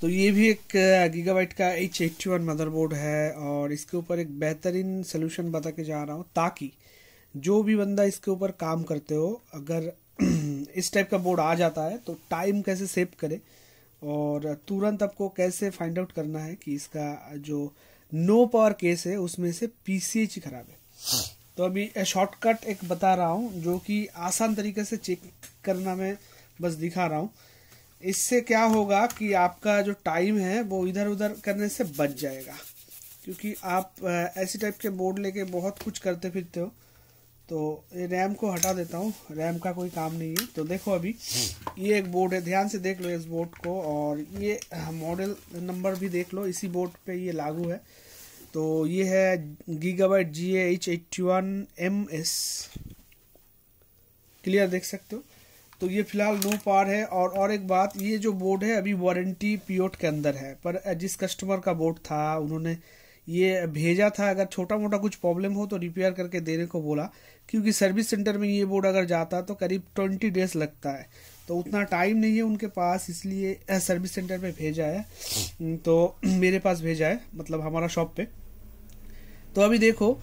तो ये भी एक गीगाबाइट का एच एट्टी वन मदरबोर्ड है और इसके ऊपर एक बेहतरीन सोल्यूशन बता के जा रहा हूँ ताकि जो भी बंदा इसके ऊपर काम करते हो अगर इस टाइप का बोर्ड आ जाता है तो टाइम कैसे सेव करे और तुरंत आपको कैसे फाइंड आउट करना है कि इसका जो नो पावर केस है उसमें से पी खराब है तो अभी शॉर्टकट एक बता रहा हूँ जो कि आसान तरीके से चेक करना मैं बस दिखा रहा हूँ इससे क्या होगा कि आपका जो टाइम है वो इधर उधर करने से बच जाएगा क्योंकि आप ऐसी टाइप के बोर्ड लेके बहुत कुछ करते फिरते हो तो ये रैम को हटा देता हूँ रैम का कोई काम नहीं है तो देखो अभी ये एक बोर्ड है ध्यान से देख लो इस बोर्ड को और ये मॉडल नंबर भी देख लो इसी बोर्ड पे ये लागू है तो ये है gigabyte G H eighty one M S clear देख सकते हो तो ये फिलहाल नो पार है और और एक बात ये जो बोर्ड है अभी वारंटी पीरियड के अंदर है पर जिस कस्टमर का बोर्ड था उन्होंने ये भेजा था अगर छोटा मोटा कुछ प्रॉब्लम हो तो रिपेयर करके देने को बोला क्योंकि सर्विस सेंटर में ये बोर्ड अगर जाता तो करीब ट्वेंटी डेज लगता है तो उतना टाइम नहीं है उनके पास इसलिए सर्विस सेंटर में भेजा है तो मेरे पास भेजा है मतलब हमारा शॉप पे तो अभी देखो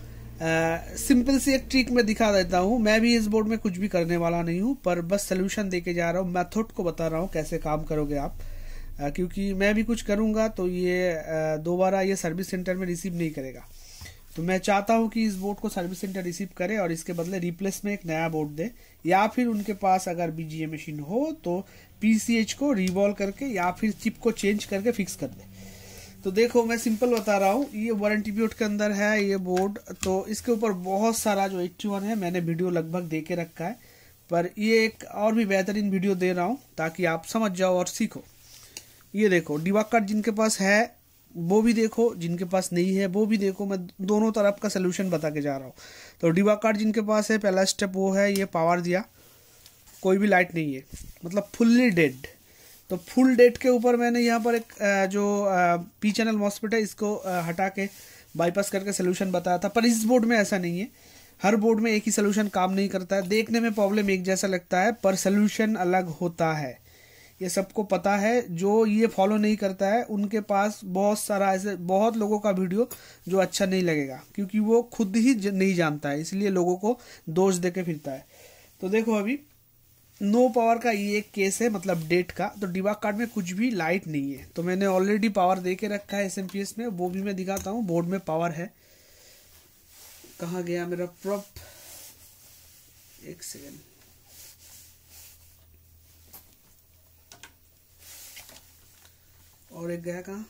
सिंपल सी एक ट्रिक मैं दिखा देता हूँ मैं भी इस बोर्ड में कुछ भी करने वाला नहीं हूँ पर बस सोल्यूशन दे के जा रहा हूँ मैथड को बता रहा हूँ कैसे काम करोगे आप आ, क्योंकि मैं भी कुछ करूँगा तो ये दोबारा ये सर्विस सेंटर में रिसीव नहीं करेगा तो मैं चाहता हूँ कि इस बोर्ड को सर्विस सेंटर रिसीव करे और इसके बदले रिप्लेस में एक नया बोर्ड दे या फिर उनके पास अगर बीजीए मशीन हो तो पीसीएच को रिवॉल्व करके या फिर चिप को चेंज करके फिक्स कर दे तो देखो मैं सिंपल बता रहा हूँ ये वारंटी एंटीब्यूट के अंदर है ये बोर्ड तो इसके ऊपर बहुत सारा जो एट्टी वन है मैंने वीडियो लगभग दे के रखा है पर ये एक और भी बेहतरीन वीडियो दे रहा हूँ ताकि आप समझ जाओ और सीखो ये देखो डिवा कार्ड जिनके पास है वो भी देखो जिनके पास नहीं है वो भी देखो मैं दोनों तरफ का सोल्यूशन बता के जा रहा हूँ तो डिवा कार्ड जिनके पास है पहला स्टेप वो है ये पावर दिया कोई भी लाइट नहीं है मतलब फुल्ली डेड तो फुल डेट के ऊपर मैंने यहाँ पर एक जो पी चैनल मॉस्पिट है इसको हटा के बाईपास करके सोल्यूशन बताया था पर इस बोर्ड में ऐसा नहीं है हर बोर्ड में एक ही सोल्यूशन काम नहीं करता है देखने में प्रॉब्लम एक जैसा लगता है पर सोल्यूशन अलग होता है ये सबको पता है जो ये फॉलो नहीं करता है उनके पास बहुत सारा ऐसे बहुत लोगों का वीडियो जो अच्छा नहीं लगेगा क्योंकि वो खुद ही नहीं जानता है इसलिए लोगों को दोष दे के फिरता है तो देखो अभी नो पावर का ये एक केस है मतलब डेट का तो डिबाग कार्ड में कुछ भी लाइट नहीं है तो मैंने ऑलरेडी पावर दे के रखा है एस में वो भी मैं दिखाता हूँ बोर्ड में पावर है कहा गया मेरा प्रॉप एक सेकेंड और एक गया कहा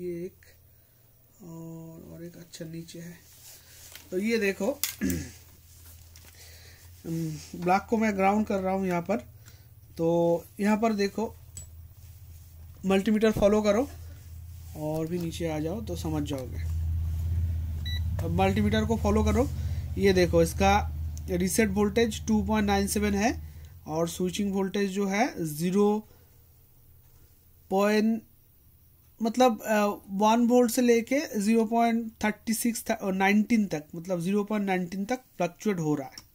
ये एक और और एक अच्छा नीचे है तो ये देखो ब्लॉक को मैं ग्राउंड कर रहा हूँ यहाँ पर तो यहाँ पर देखो मल्टीमीटर फॉलो करो और भी नीचे आ जाओ तो समझ जाओगे अब मल्टीमीटर को फॉलो करो ये देखो इसका रीसेट वोल्टेज 2.97 है और स्विचिंग वोल्टेज जो है ज़ीरो पॉइंट मतलब वन वोल्ट से लेके zero point thirty six nineteen तक मतलब ज़ीरो पॉइंट नाइनटीन तक फ्लक्चुएट हो रहा है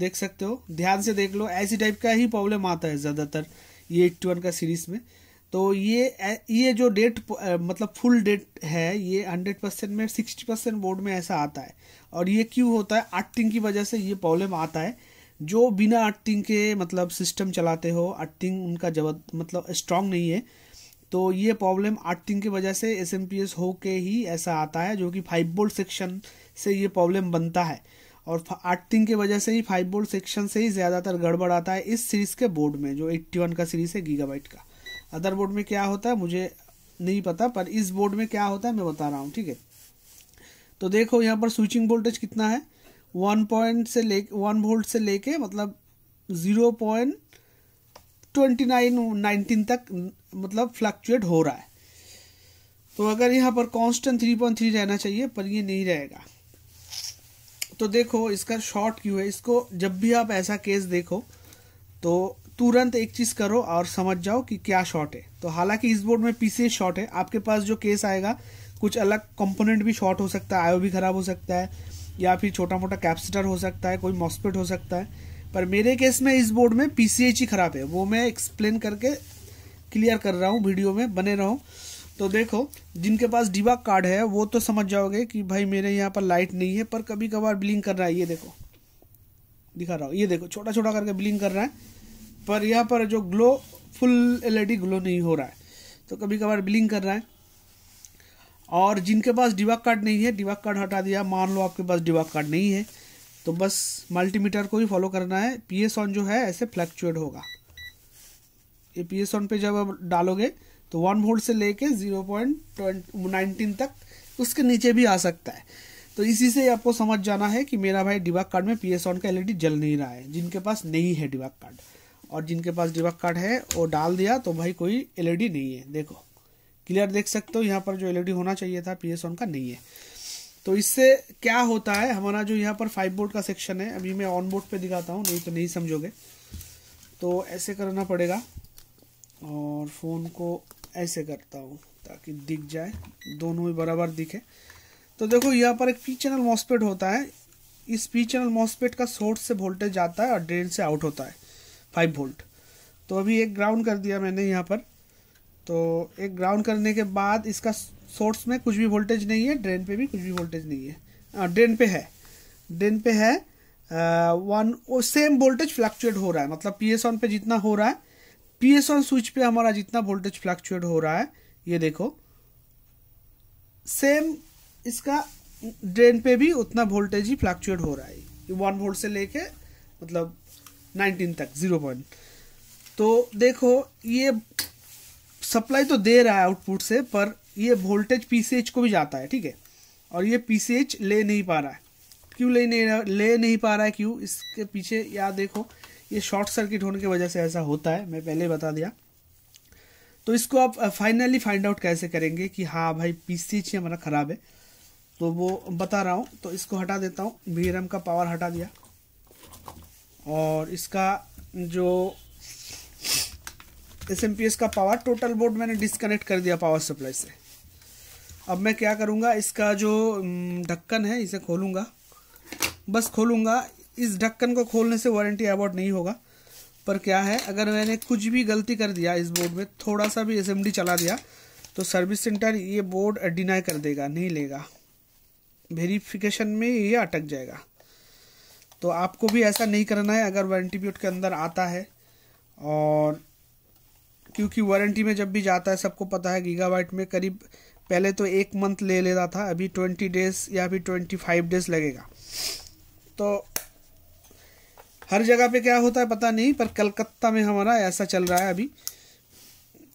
देख सकते हो ध्यान से देख लो ऐसी टाइप का ही प्रॉब्लम आता है ज़्यादातर ये एट्टी वन का सीरीज में तो ये ये जो डेट मतलब फुल डेट है ये हंड्रेड परसेंट में सिक्सटी परसेंट बोर्ड में ऐसा आता है और ये क्यों होता है अर्थिंग की वजह से ये प्रॉब्लम आता है जो बिना अर्थिंग के मतलब सिस्टम चलाते हो अर्थिंग उनका जब मतलब स्ट्रांग नहीं है तो ये प्रॉब्लम अर्थिंग की वजह से एस एम पी एस हो के ही ऐसा आता है जो कि फाइव बोल्ट सेक्शन से ये प्रॉब्लम बनता है और आर्थिंग की वजह से ही फाइव बोल्ट सेक्शन से ही ज़्यादातर गड़बड़ आता है इस सीरीज़ के बोर्ड में जो एट्टी वन का सीरीज़ है गीगा का अदर बोर्ड में क्या होता है मुझे नहीं पता पर इस बोर्ड में क्या होता है मैं बता रहा हूँ ठीक है तो देखो यहाँ पर स्विचिंग वोल्टेज कितना है वन पॉइंट से ले वन वोल्ट से लेके मतलब zero point twenty nine nineteen तक मतलब फ्लक्चुएट हो रहा है तो अगर यहाँ पर कांस्टेंट थ्री पॉइंट थ्री रहना चाहिए पर ये नहीं रहेगा तो देखो इसका शॉर्ट क्यों है इसको जब भी आप ऐसा केस देखो तो तुरंत एक चीज़ करो और समझ जाओ कि क्या शॉर्ट है तो हालांकि इस बोर्ड में पीसीए शॉर्ट है आपके पास जो केस आएगा कुछ अलग कंपोनेंट भी शॉर्ट हो सकता है आयो भी खराब हो सकता है या फिर छोटा मोटा कैप्सिटर हो सकता है कोई मॉस्पेट हो सकता है पर मेरे केस में इस बोर्ड में पी ही खराब है वो मैं एक्सप्लेन करके क्लियर कर रहा हूँ वीडियो में बने रहूँ तो देखो जिनके पास डिबा कार्ड है वो तो समझ जाओगे कि भाई मेरे यहाँ पर लाइट नहीं है पर कभी कभार ब्लिंक कर रहा है ये देखो दिखा रहा हूँ ये देखो छोटा छोटा करके ब्लिंक कर रहा है पर यहाँ पर जो ग्लो फुल एलईडी ग्लो नहीं हो रहा है तो कभी कभार ब्लिंक कर रहा है और जिनके पास डिबा कार्ड नहीं है डिबा कार्ड हटा दिया मान लो आपके पास डिबा कार्ड नहीं है तो बस मल्टीमीटर को ही फॉलो करना है पी ऑन जो है ऐसे फ्लैक्चुएट होगा ये पी ऑन पे जब आप डालोगे तो वन वोल्ट से लेके जीरो पॉइंट नाइनटीन तक उसके नीचे भी आ सकता है तो इसी से आपको समझ जाना है कि मेरा भाई डिबाग कार्ड में पी एस ऑन का एलईडी e जल नहीं रहा है जिनके पास नहीं है डिबाग कार्ड और जिनके पास डिबाग कार्ड है वो डाल दिया तो भाई कोई एलईडी e नहीं है देखो क्लियर देख सकते हो यहाँ पर जो एलईडी e होना चाहिए था पी एस ऑन का नहीं है तो इससे क्या होता है हमारा जो यहाँ पर फाइव बोर्ड का सेक्शन है अभी मैं ऑन बोर्ड पर दिखाता हूँ नहीं तो नहीं समझोगे तो ऐसे करना पड़ेगा और फ़ोन को ऐसे करता हूँ ताकि दिख जाए दोनों ही बराबर दिखे तो देखो यहाँ पर एक पी चैनल मॉसपेट होता है इस पी चैनल मॉसपेट का सोर्स से वोल्टेज आता है और ड्रेन से आउट होता है फाइव वोल्ट तो अभी एक ग्राउंड कर दिया मैंने यहाँ पर तो एक ग्राउंड करने के बाद इसका सोर्स में कुछ भी वोल्टेज नहीं है ड्रेन पे भी कुछ भी वोल्टेज नहीं है ड्रेन हाँ, पे है ड्रेन पे है वन सेम वोल्टेज फ्लक्चुएट हो रहा है मतलब पी एस ऑन पे जितना हो रहा है पीएस ऑन स्विच पे हमारा जितना वोल्टेज फ्लक्चुएट हो रहा है ये देखो सेम इसका ड्रेन पे भी उतना वोल्टेज ही फ्लक्चुएट हो रहा है वन वोल्ट से लेके मतलब नाइनटीन तक जीरो पॉइंट तो देखो ये सप्लाई तो दे रहा है आउटपुट से पर ये वोल्टेज पीसीएच को भी जाता है ठीक है और ये पीसीएच ले नहीं पा रहा है क्यों ले नहीं ले नहीं पा रहा है क्यों इसके पीछे या देखो ये शॉर्ट सर्किट होने की वजह से ऐसा होता है मैं पहले बता दिया तो इसको आप फाइनली फाइंड आउट कैसे करेंगे कि हाँ भाई पी हमारा ख़राब है तो वो बता रहा हूँ तो इसको हटा देता हूँ वी का पावर हटा दिया और इसका जो एस एम पी एस का पावर टोटल बोर्ड मैंने डिसकनेक्ट कर दिया पावर सप्लाई से अब मैं क्या करूँगा इसका जो ढक्कन है इसे खोलूँगा बस खोलूँगा इस ढक्कन को खोलने से वारंटी अवार्ड नहीं होगा पर क्या है अगर मैंने कुछ भी गलती कर दिया इस बोर्ड में थोड़ा सा भी एस चला दिया तो सर्विस सेंटर ये बोर्ड डिनाई कर देगा नहीं लेगा वेरिफिकेशन में ये अटक जाएगा तो आपको भी ऐसा नहीं करना है अगर वारंटी पीरियड के अंदर आता है और क्योंकि वारंटी में जब भी जाता है सबको पता है गीगाबाइट में करीब पहले तो एक मंथ ले लेता था अभी ट्वेंटी डेज या अभी ट्वेंटी फाइव डेज लगेगा तो हर जगह पे क्या होता है पता नहीं पर कलकत्ता में हमारा ऐसा चल रहा है अभी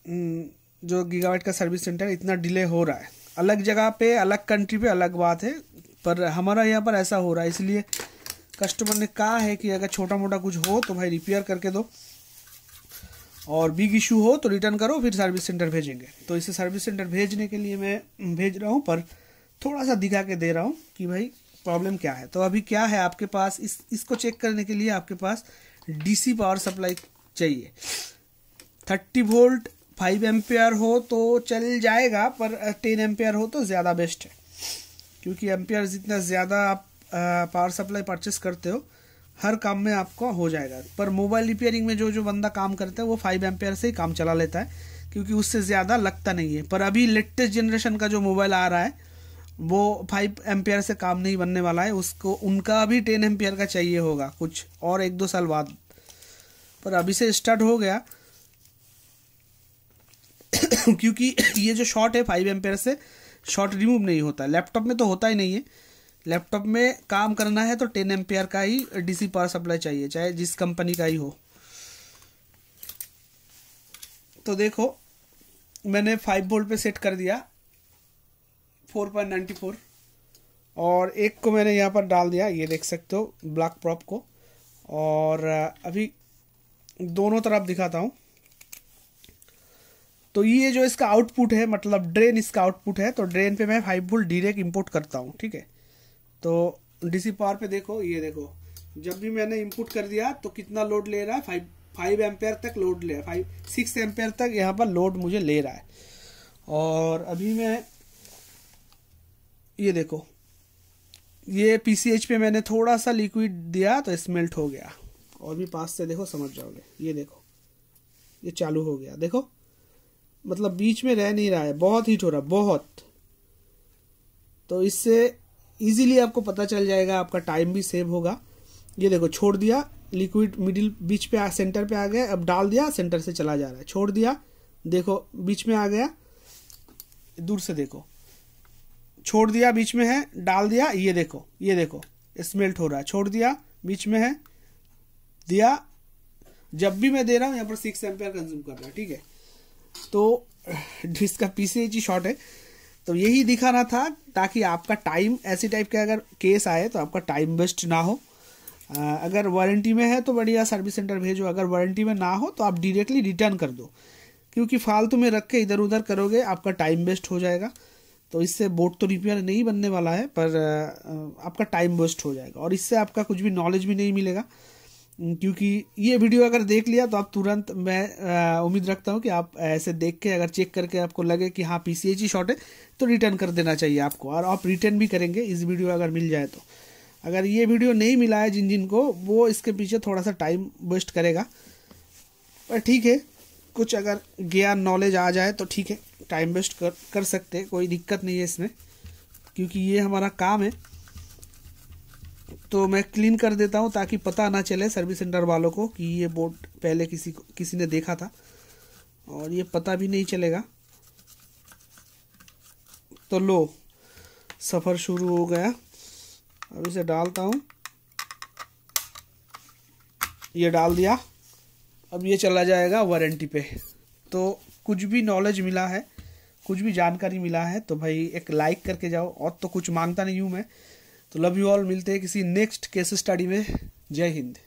हम्म, जो गीगावाइट का सर्विस सेंटर इतना डिले हो रहा है अलग जगह पे अलग कंट्री पे अलग बात है पर हमारा यहाँ पर ऐसा हो रहा है इसलिए कस्टमर ने कहा है कि अगर छोटा मोटा कुछ हो तो भाई रिपेयर करके दो और बिग इशू हो तो रिटर्न करो फिर सर्विस सेंटर भेजेंगे तो इसे सर्विस सेंटर भेजने के लिए मैं भेज रहा हूँ पर थोड़ा सा दिखा के दे रहा हूँ कि भाई प्रॉब्लम क्या है तो अभी क्या है आपके पास इस इसको चेक करने के लिए आपके पास डीसी पावर सप्लाई चाहिए थर्टी वोल्ट फाइव एम्पेयर हो तो चल जाएगा पर टेन एम्पेयर हो तो ज़्यादा बेस्ट है क्योंकि एम्पेयर जितना ज़्यादा आप पावर सप्लाई परचेस करते हो हर काम में आपका हो जाएगा पर मोबाइल रिपेयरिंग में जो जो बंदा काम करता है वो फाइव एम्पेयर से ही काम चला लेता है क्योंकि उससे ज़्यादा लगता नहीं है पर अभी लेटेस्ट जनरेशन का जो मोबाइल आ रहा है वो फाइव एम्पेयर से काम नहीं बनने वाला है उसको उनका भी टेन एम्पेयर का चाहिए होगा कुछ और एक दो साल बाद पर अभी से स्टार्ट हो गया क्योंकि ये जो शॉर्ट है फाइव एम्पेयर से शॉर्ट रिमूव नहीं होता लैपटॉप में तो होता ही नहीं है लैपटॉप में काम करना है तो टेन एम्पेयर का ही डीसी पावर सप्लाई चाहिए चाहे जिस कंपनी का ही हो तो देखो मैंने फाइव वोल्ट पे सेट कर दिया फोर पॉइंट नाइन्टी फोर और एक को मैंने यहाँ पर डाल दिया ये देख सकते हो ब्लैक प्रॉप को और अभी दोनों तरफ दिखाता हूँ तो ये जो इसका आउटपुट है मतलब ड्रेन इसका आउटपुट है तो ड्रेन पे मैं फाइव वोल्ट डायरेक्ट इंपोर्ट करता हूँ ठीक है तो डीसी पावर पे देखो ये देखो जब भी मैंने इम्पुट कर दिया तो कितना लोड ले रहा है फाइव फाइव एम्पेयर तक लोड ले फाइव सिक्स एम्पेयर तक यहाँ पर लोड मुझे ले रहा है और अभी मैं ये देखो ये पी पे मैंने थोड़ा सा लिक्विड दिया तो स्मेल्ट हो गया और भी पास से देखो समझ जाओगे ये देखो ये चालू हो गया देखो मतलब बीच में रह नहीं रहा है बहुत हीट हो रहा बहुत तो इससे इजीली आपको पता चल जाएगा आपका टाइम भी सेव होगा ये देखो छोड़ दिया लिक्विड मिडिल बीच पे आ सेंटर पे आ गया अब डाल दिया सेंटर से चला जा रहा है छोड़ दिया देखो बीच में आ गया दूर से देखो छोड़ दिया बीच में है डाल दिया ये देखो ये देखो स्मेल्ट हो रहा है छोड़ दिया बीच में है दिया जब भी मैं दे रहा हूँ यहाँ पर सिक्स एम्पेयर कंज्यूम कर रहा है ठीक है तो इसका जी शॉर्ट है तो यही दिखाना था ताकि आपका टाइम ऐसी टाइप का के अगर केस आए तो आपका टाइम वेस्ट ना हो अगर वारंटी में है तो बढ़िया सर्विस सेंटर भेजो अगर वारंटी में ना हो तो आप डायरेक्टली रिटर्न कर दो क्योंकि फालतू में रख के इधर उधर करोगे आपका टाइम वेस्ट हो जाएगा तो इससे बोट तो रिपेयर नहीं बनने वाला है पर आपका टाइम वेस्ट हो जाएगा और इससे आपका कुछ भी नॉलेज भी नहीं मिलेगा क्योंकि ये वीडियो अगर देख लिया तो आप तुरंत मैं उम्मीद रखता हूँ कि आप ऐसे देख के अगर चेक करके आपको लगे कि हाँ पी ही शॉर्ट है तो रिटर्न कर देना चाहिए आपको और आप रिटर्न भी करेंगे इस वीडियो अगर मिल जाए तो अगर ये वीडियो नहीं मिला है जिन जिन को वो इसके पीछे थोड़ा सा टाइम वेस्ट करेगा पर ठीक है कुछ अगर गया नॉलेज आ जाए तो ठीक है टाइम वेस्ट कर कर सकते कोई दिक्कत नहीं है इसमें क्योंकि ये हमारा काम है तो मैं क्लीन कर देता हूँ ताकि पता ना चले सर्विस सेंटर वालों को कि ये बोट पहले किसी को किसी ने देखा था और ये पता भी नहीं चलेगा तो लो सफ़र शुरू हो गया अब इसे डालता हूँ ये डाल दिया अब ये चला जाएगा वारंटी पे तो कुछ भी नॉलेज मिला है कुछ भी जानकारी मिला है तो भाई एक लाइक करके जाओ और तो कुछ मांगता नहीं हूँ मैं तो लव यू ऑल मिलते हैं किसी नेक्स्ट केस स्टडी में जय हिंद